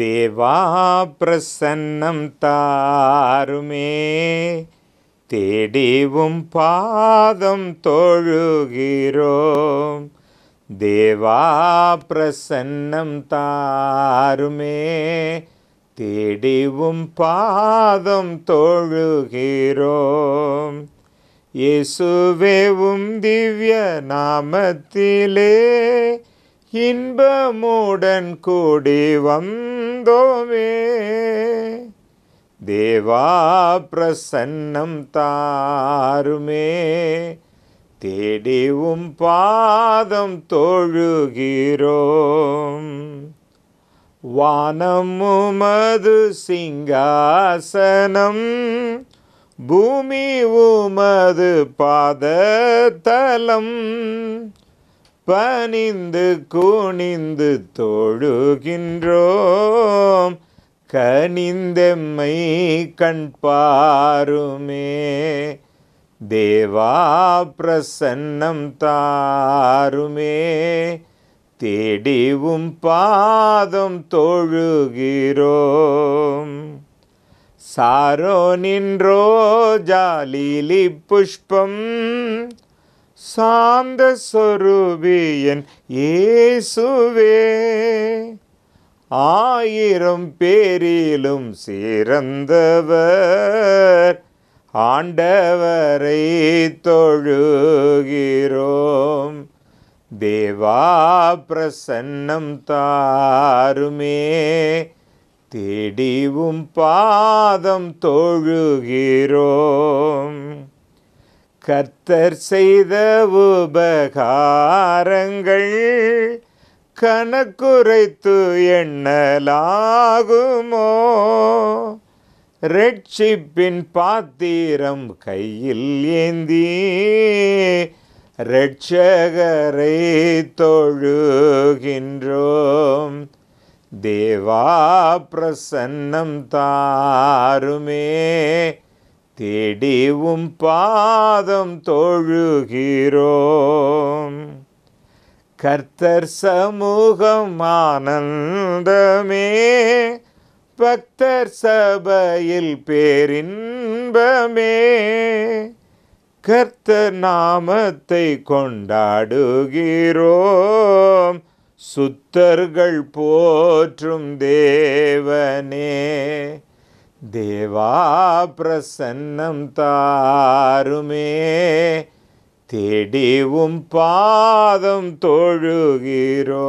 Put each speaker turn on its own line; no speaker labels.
ദേവാപ്രസന്നം താരുമേ തേടിവും പാദം തൊഴുകിരോം ദേവാപ്രസന്നം താരുമേ തേടിവും പാദം തൊഴുകിരോം യേശുവേവും ദിവ്യനാമത്തിലേ இன்பமுடன் கூடி வந்தோமே தேவா பிரசன்னம் தாருமே தேடிவும் பாதம் தொழுகிறோம் வானம் உமது சிங்காசனம் பூமி உமது பாதத்தலம் பணிந்து கூணிந்து தொழுகின்றோம் கனிந்தெம்மை கண் பாருமே தேவா பிரசன்னம் தாருமே தேடிவும் பாதம் தொழுகிறோம் சாரோ நின்றோ ஜாலிலி புஷ்பம் சாந்த சொரூபியன் இயேசுவே ஆயிரம் பேரிலும் சிறந்தவர் ஆண்டவரை தொழுகிறோம் தேவா பிரசன்னம் தாருமே தேடிவும் பாதம் தொழுகிறோம் கர்த்தர் செய்த உபகாரங்கள் கணக்குரைத்து எண்ணலாகுமோ ரட்சிப்பின் பாத்திரம் கையில் ஏந்தி ரட்சகரை தொழுகின்றோம் தேவா பிரசன்னம் தாருமே தேடிவும் பாதம் தொழுகிறோம் கர்த்தர் சமூகம் ஆனந்தமே பக்தர் சபையில் பேரின்பமே கர்த்த நாமத்தை கொண்டாடுகிறோம் சுத்தர்கள் போற்றும் தேவனே தேவா பிரசன்னம் தாருமே தேடிவும் பாதம்
தொழுகிறோ